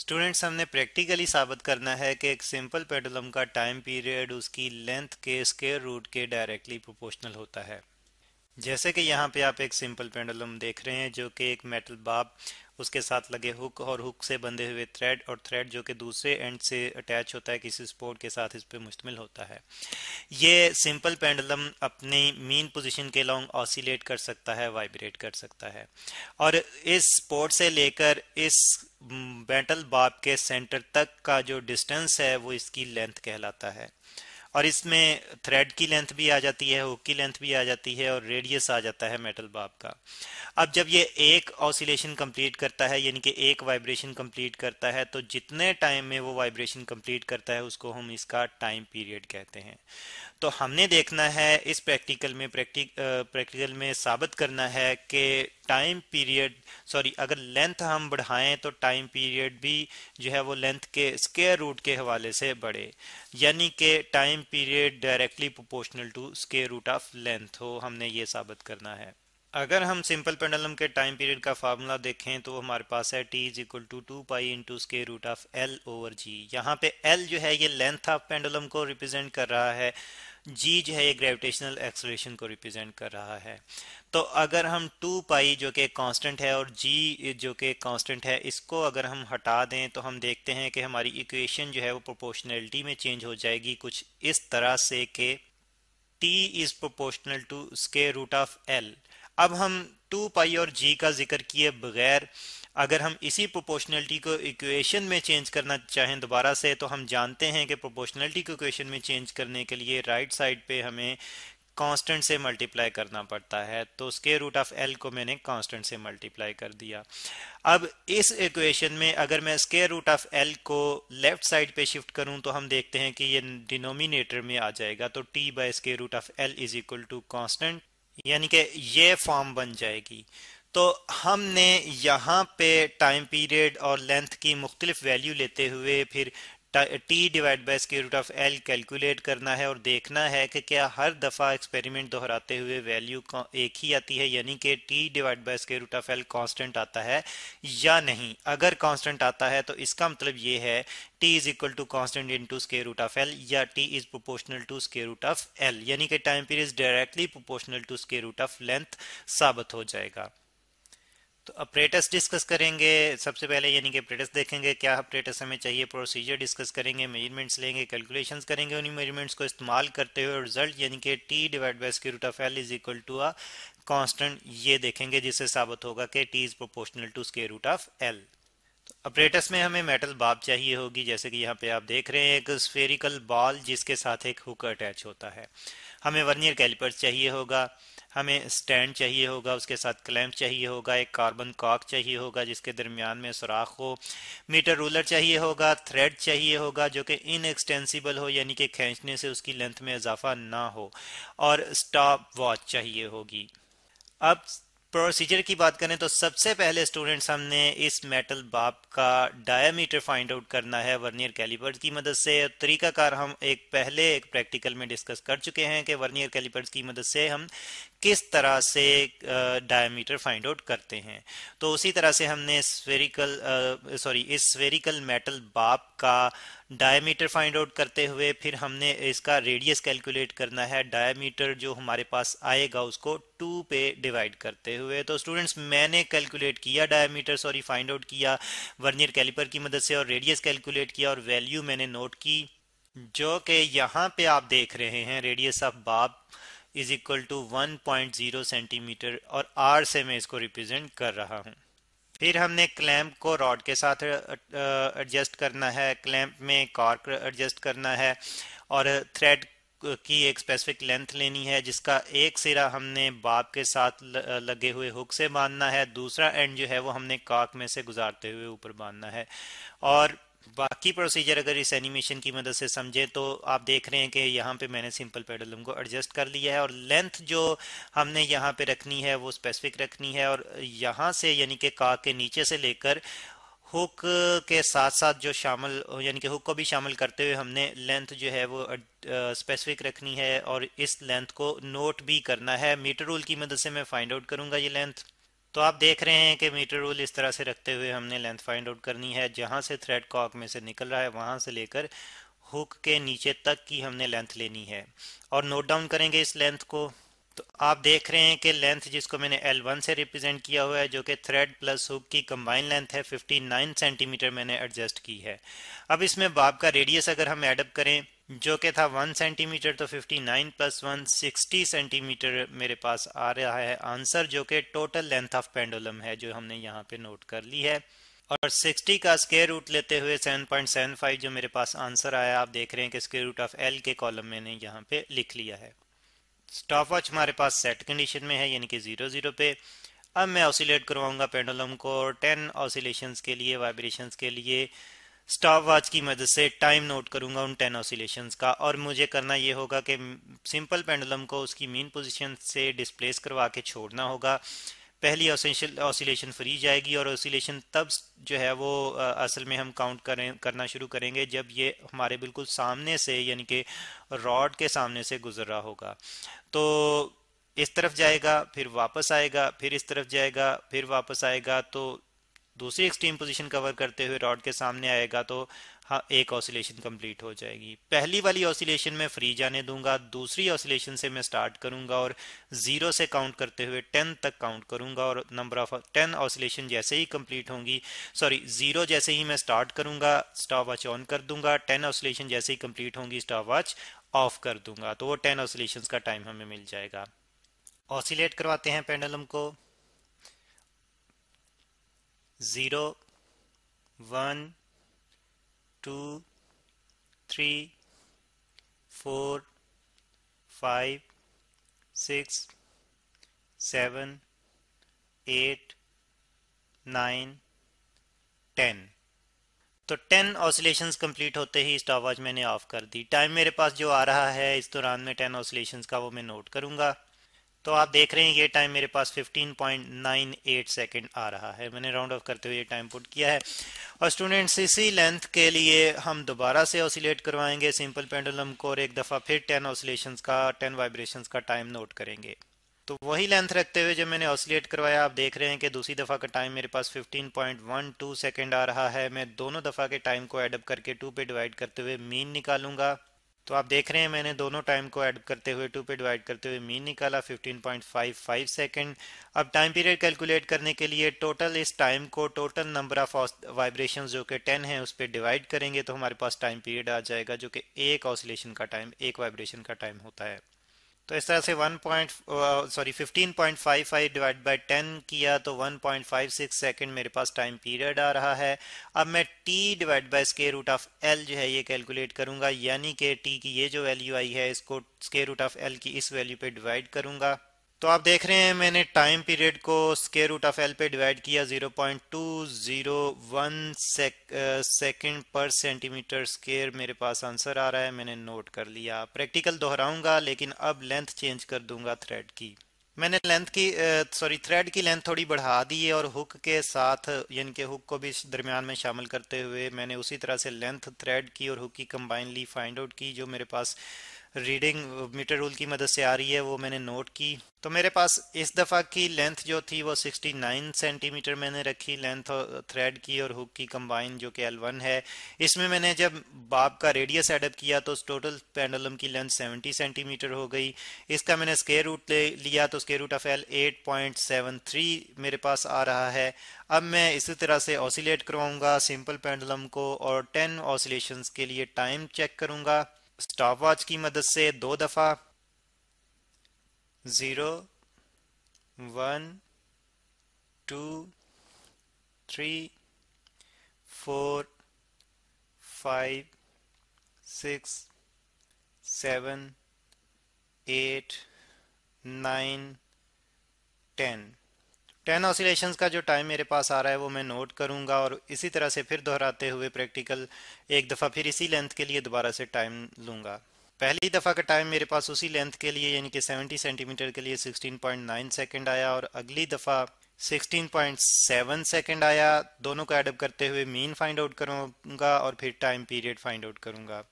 students हमने practically साबित करना है कि एक सिंपल पेडुलम का टाइम पीरियड उसकी लेंथ के स्केयर रूट के डायरेक्टली प्रोपोर्शनल होता है जैसे कि यहाँ पे आप एक सिंपल पेंडुलम देख रहे हैं जो कि एक मेटल बाब उसके साथ लगे हुक और हुक से बंधे हुए थ्रेड और थ्रेड जो कि दूसरे एंड से अटैच होता है किसी स्पोर्ट के साथ इस पर मुश्तमिल होता है ये सिंपल पेंडलम अपनी मेन पोजीशन के लॉन्ग ऑसिलेट कर सकता है वाइब्रेट कर सकता है और इस स्पोर्ट से लेकर इस बैटल mm, बाप के सेंटर तक का जो डिस्टेंस है वो इसकी लेंथ कहलाता है और इसमें थ्रेड की लेंथ भी आ जाती है हुक की लेंथ भी आ जाती है और रेडियस आ जाता है मेटल बाप का अब जब ये एक ऑसिलेशन कंप्लीट करता है यानी कि एक वाइब्रेशन कंप्लीट करता है तो जितने टाइम में वो वाइब्रेशन कंप्लीट करता है उसको हम इसका टाइम पीरियड कहते हैं तो हमने देखना है इस प्रैक्टिकल में प्रैक्टिक प्रैक्टिकल में साबित करना है कि टाइम पीरियड सॉरी अगर लेंथ हम बढ़ाएं तो टाइम पीरियड भी जो है वो लेंथ के स्केयर रूट के हवाले से बढ़े यानी कि time period directly proportional to square root of length हो हमने ये साबित करना है अगर हम सिंपल पेंडुलम के टाइम पीरियड का फार्मूला देखें तो हमारे पास है T is equal to two pi into square root of L over G यहाँ पे एल जो है ये लेंथ ऑफ पेंडुलम को रिप्रेजेंट कर रहा है जी जो है ये ग्रेविटेशनल एक्सलेशन को रिप्रेजेंट कर रहा है तो अगर हम टू पाई जो कि कांस्टेंट है और जी जो कि कांस्टेंट है इसको अगर हम हटा दें तो हम देखते हैं कि हमारी इक्वेशन जो है वो प्रोपोर्शनैलिटी में चेंज हो जाएगी कुछ इस तरह से कि T is proportional to square root of L अब हम टू पाई और जी का जिक्र किए बगैर अगर हम इसी प्रोपोर्शनलिटी को इक्वेशन में चेंज करना चाहें दोबारा से तो हम जानते हैं कि प्रोपोर्शनलिटी को इक्वेशन में चेंज करने के लिए राइट right साइड पे हमें कांस्टेंट से मल्टीप्लाई करना पड़ता है तो स्केयर रूट ऑफ एल को मैंने कांस्टेंट से मल्टीप्लाई कर दिया अब इस इक्वेशन में अगर मैं स्केयर रूट ऑफ एल को लेफ्ट साइड पे शिफ्ट करूं तो हम देखते हैं कि ये डिनोमिनेटर में आ जाएगा तो T by square root of L is equal to constant यानी कि ये फॉर्म बन जाएगी तो हमने यहाँ पे टाइम पीरियड और लेंथ की मुख्तलिफ वैल्यू लेते हुए फिर T divide by square root of L calculate करना है और देखना है कि क्या हर दफ़ा एक्सपेरिमेंट दोहराते हुए वैल्यू एक ही आती है यानी कि T divide by square root of L constant आता है या नहीं अगर कॉन्स्टेंट आता है तो इसका मतलब ये है T is equal to constant into square root of L या T is proportional to square root of L यानी कि time period directly proportional to square root of length साबित हो जाएगा तो अप्रेटस डिस्कस करेंगे सबसे पहले यानी कि अप्रेटस देखेंगे क्या अप्रेटस हमें चाहिए प्रोसीजर डिस्कस करेंगे मेजरमेंट्स लेंगे कैलकुलेशंस करेंगे उन्हीं मेजरमेंट्स को इस्तेमाल करते हुए रिजल्ट यानी कि T divide by square root of L is equal to a constant ये देखेंगे जिससे साबित होगा कि T is proportional to square root of L apparatus में हमें मेटल बाब चाहिए होगी जैसे कि यहाँ पे आप देख रहे हैं एक स्फेरिकल बॉल जिसके साथ एक हुक अटैच होता है हमें वर्नियर कैलिपर्स चाहिए होगा हमें स्टैंड चाहिए होगा उसके साथ क्लैम्प चाहिए होगा एक कार्बन कॉक चाहिए होगा जिसके दरमियान में सुराख हो मीटर रूलर चाहिए होगा थ्रेड चाहिए होगा जो कि इनएक्सटेंसीबल हो यानी कि खींचने से उसकी लेंथ में इजाफा ना हो और स्टॉप वॉच चाहिए होगी अब प्रोसीजर की बात करें तो सबसे पहले स्टूडेंट्स हमने इस मेटल बाप का डायमीटर फाइंड आउट करना है वर्नियर कैलिपर्स की मदद से तरीकाकार हम एक पहले एक प्रैक्टिकल में डिस्कस कर चुके हैं कि वर्नियर कैलिपर्स की मदद से हम किस तरह से डायमीटर फाइंड आउट करते हैं तो उसी तरह से हमने स्फेरिकल सॉरी इस स्फेरिकल मेटल बाप का डायमीटर फाइंड आउट करते हुए फिर हमने इसका रेडियस कैलकुलेट करना है डायमीटर जो हमारे पास आएगा उसको टू पे डिवाइड करते हुए तो स्टूडेंट्स मैंने कैलकुलेट किया डायमीटर सॉरी फाइंड आउट किया वर्नियर कैलिपर की मदद से और रेडियस कैलकुलेट किया और वैल्यू मैंने नोट की जो कि यहाँ पे आप देख रहे हैं radius of bob is equal to 1.0 centimetre और आर से मैं इसको रिप्रेजेंट कर रहा हूँ फिर हमने क्लैम्प को रॉड के साथ एडजस्ट करना है क्लैम्प में कॉर्क एडजस्ट करना है और थ्रेड की एक स्पेसिफिक लेंथ लेनी है जिसका एक सिरा हमने बाप के साथ लगे हुए हुक से बांधना है दूसरा एंड जो है वो हमने काक में से गुजारते हुए ऊपर बांधना है और बाकी प्रोसीजर अगर इस एनिमेशन की मदद से समझे तो आप देख रहे हैं कि यहाँ पे मैंने सिंपल पेडलम को एडजस्ट कर लिया है और लेंथ जो हमने यहाँ पे रखनी है वो स्पेसिफिक रखनी है और यहाँ से यानी कि का के नीचे से लेकर हुक के साथ साथ जो शामिल यानी कि हुक को भी शामिल करते हुए हमने लेंथ जो है वो स्पेसिफिक रखनी है और इस लेंथ को नोट भी करना है मीटर रूल की मदद से मैं फाइंड आउट करूँगा ये लेंथ तो आप देख रहे हैं कि मीटर रूल इस तरह से रखते हुए हमने लेंथ फाइंड आउट करनी है जहां से थ्रेड कॉक में से निकल रहा है वहां से लेकर हुक के नीचे तक की हमने लेंथ लेनी है और नोट डाउन करेंगे इस लेंथ को तो आप देख रहे हैं कि लेंथ जिसको मैंने L1 से रिप्रेजेंट किया हुआ है जो कि थ्रेड प्लस हुक की कंबाइन लेंथ है 59 सेंटीमीटर मैंने एडजस्ट की है अब इसमें बाब का रेडियस अगर हम एडअप करें जो कि था 1 सेंटीमीटर तो 59 प्लस वन सिक्सटी सेंटीमीटर मेरे पास आ रहा है आंसर जो कि टोटल लेंथ ऑफ पेंडोलम है जो हमने यहाँ पे नोट कर ली है और 60 का स्केयर रूट लेते हुए 7.75 जो मेरे पास आंसर आया आप देख रहे हैं कि स्केयर रूट ऑफ एल के कॉलम मैंने यहाँ पे लिख लिया है स्टॉप वॉच हमारे पास सेट कंडीशन में है यानी कि ज़ीरो ज़ीरो पे अब मैं ऑसिलेट करवाऊंगा पेंडुलम को टेन ऑसिलेशन के लिए वाइब्रेशन के लिए स्टॉप वॉच की मदद से टाइम नोट करूंगा उन टेन ऑसिलेशन का और मुझे करना ये होगा कि सिंपल पेंडुलम को उसकी मीन पोजीशन से डिस्प्लेस करवा के छोड़ना होगा पहली ऑसिलेशन फ्री जाएगी और ऑसिलेशन तब जो है वो असल में हम काउंट करें करना शुरू करेंगे जब ये हमारे बिल्कुल सामने से यानी कि रॉड के सामने से गुजर रहा होगा तो इस तरफ जाएगा फिर वापस आएगा फिर इस तरफ जाएगा फिर वापस आएगा तो दूसरी एक्सट्रीम पोजीशन कवर करते हुए रॉड के सामने आएगा तो हाँ एक ऑसिलेशन कंप्लीट हो जाएगी पहली वाली ऑसिलेशन में फ्री जाने दूंगा दूसरी ऑसिलेशन से मैं स्टार्ट करूंगा और ज़ीरो से काउंट करते हुए टेन तक काउंट करूंगा और नंबर ऑफ टेन ऑसिलेशन जैसे ही कंप्लीट होंगी सॉरी ज़ीरो जैसे ही मैं स्टार्ट करूंगा स्टॉप वॉच ऑन कर दूंगा टेन ऑसिलेशन जैसे ही कंप्लीट होंगी स्टॉप वॉच ऑफ कर दूंगा तो वो टेन ऑसिलेशन का टाइम हमें मिल जाएगा ऑसिलेट करवाते हैं पेंडलम को zero one two, three, four, five, six, seven, eight, nine, ten तो 10 ऑसिलेशंस कंप्लीट होते ही स्टॉप वॉच मैंने ऑफ कर दी टाइम मेरे पास जो आ रहा है इस दौरान में 10 ऑसिलेशंस का वो मैं नोट करूंगा तो आप देख रहे हैं ये टाइम मेरे पास 15.98 सेकंड आ रहा है मैंने राउंड ऑफ करते हुए ये टाइम पुट किया है और स्टूडेंट्स इसी लेंथ के लिए हम दोबारा से ऑसिलेट करवाएंगे सिंपल पेंडुलम को और एक दफ़ा फिर 10 ऑसिलेशन का 10 वाइब्रेशन का टाइम नोट करेंगे तो वही लेंथ रखते हुए जब मैंने ऑसिलेट करवाया आप देख रहे हैं कि दूसरी दफ़ा का टाइम मेरे पास 15.12 सेकेंड आ रहा है मैं दोनों दफ़ा के टाइम को एडअप करके टू पे डिवाइड करते हुए मीन निकालूंगा तो आप देख रहे हैं मैंने दोनों टाइम को ऐड करते हुए टू पे डिवाइड करते हुए मीन निकाला 15.55 सेकंड अब टाइम पीरियड कैलकुलेट करने के लिए टोटल इस टाइम को टोटल नंबर ऑफ वाइब्रेशन जो कि 10 है उस पर डिवाइड करेंगे तो हमारे पास टाइम पीरियड आ जाएगा जो कि एक ऑसिलेशन का टाइम एक वाइब्रेशन का टाइम होता है तो इस तरह से one point sorry fifteen point five five divide by ten किया तो one point five six second मेरे पास टाइम पीरियड आ रहा है अब मैं T divide by square root of L जो है ये कैलकुलेट करूंगा यानी कि टी की ये जो वैल्यू आई है इसको स्केयर रूट ऑफ एल की इस वैल्यू पे डिवाइड करूंगा तो आप देख रहे हैं मैंने टाइम पीरियड को स्केयर रूट ऑफ एल पे डिवाइड किया 0.201 पॉइंट सेकेंड पर सेंटीमीटर स्केयर मेरे पास आंसर आ रहा है मैंने नोट कर लिया प्रैक्टिकल दोहराऊंगा लेकिन अब लेंथ चेंज कर दूंगा थ्रेड की मैंने लेंथ की सॉरी uh, थ्रेड की लेंथ थोड़ी बढ़ा दी है और हुक के साथ यानी कि हुक को भी इस दरमियान में शामिल करते हुए मैंने उसी तरह से लेंथ थ्रेड की और हुक की कंबाइनली फाइंड आउट की जो मेरे पास रीडिंग मीटर रूल की मदद से आ रही है वो मैंने नोट की तो मेरे पास इस दफ़ा की लेंथ जो थी वो 69 सेंटीमीटर मैंने रखी लेंथ थ्रेड uh, की और हुक की कंबाइन जो कि L1 है इसमें मैंने जब बाप का रेडियस एडअप किया तो टोटल पेंडुलम की लेंथ 70 सेंटीमीटर हो गई इसका मैंने स्केयर रूट ले लिया तो स्केयर रूट ऑफ एल 8.73 मेरे पास आ रहा है अब मैं इसी तरह से ऑसिलेट करवाऊँगा सिंपल पेंडुलम को और टेन ऑसिलेशन के लिए टाइम चेक करूँगा स्टॉपवॉच की मदद से दो दफा zero one two three four five six seven eight nine ten ten oscillations का जो टाइम मेरे पास आ रहा है वो मैं नोट करूंगा और इसी तरह से फिर दोहराते हुए प्रैक्टिकल एक दफ़ा फिर इसी लेंथ के लिए दोबारा से टाइम लूंगा पहली दफ़ा का टाइम मेरे पास उसी लेंथ के लिए यानी कि 70 सेंटीमीटर के लिए 16.9 सेकंड आया और अगली दफ़ा 16.7 सेकंड आया दोनों को एडअप करते हुए मीन फाइंड आउट करूँगा और फिर टाइम पीरियड फाइंड आउट करूँगा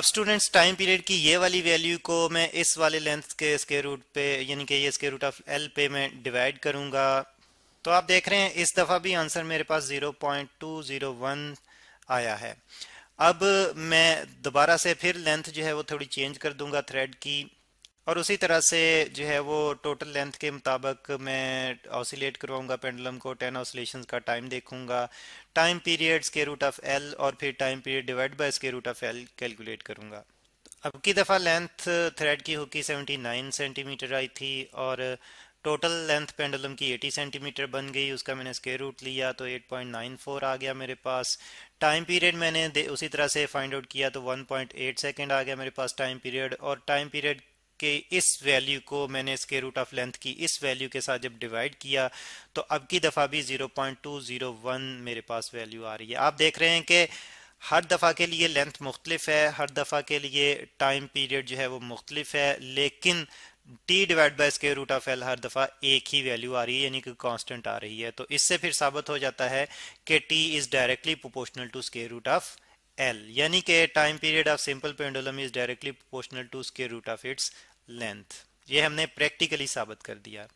अब स्टूडेंट्स टाइम पीरियड की ये वाली वैल्यू को मैं इस वाले लेंथ के स्केयर रूट पे यानी कि ये स्केयर रूट ऑफ एल पे मैं डिवाइड करूंगा तो आप देख रहे हैं इस दफ़ा भी आंसर मेरे पास 0.201 आया है अब मैं दोबारा से फिर लेंथ जो है वो थोड़ी चेंज कर दूंगा थ्रेड की और उसी तरह से जो है वो टोटल लेंथ के मुताबिक मैं ऑसिलेट करवाऊंगा पेंडुलम को टेन ऑसिलेशन का टाइम देखूंगा टाइम पीरियड्स के रूट ऑफ एल और फिर टाइम पीरियड डिवाइड बाय इसके रूट ऑफ एल कैलकुलेट करूंगा अब की दफ़ा लेंथ थ्रेड की हुकी 79 सेंटीमीटर आई थी और टोटल लेंथ पेंडुलम की 80 सेंटीमीटर बन गई उसका मैंने स्केयर रूट लिया तो 8.94 आ गया मेरे पास टाइम पीरियड मैंने उसी तरह से फाइंड आउट किया तो 1.8 सेकंड आ गया मेरे पास टाइम पीरियड और टाइम पीरियड के इस वैल्यू को मैंने स्केयर रूट ऑफ लेंथ की इस वैल्यू के साथ जब डिवाइड किया तो अब की दफ़ा भी 0.201 मेरे पास वैल्यू आ रही है आप देख रहे हैं कि हर दफ़ा के लिए लेंथ मुख्तलिफ है हर दफ़ा के लिए टाइम पीरियड जो है वो मुख्तलिफ है लेकिन T divide by square root of L हर दफ़ा एक ही वैल्यू आ रही है यानी कि कांस्टेंट आ रही है तो इससे फिर साबित हो जाता है कि T is directly proportional to square root of L यानी कि time period of simple pendulum is directly proportional to square root of its length ये हमने प्रैक्टिकली साबित कर दिया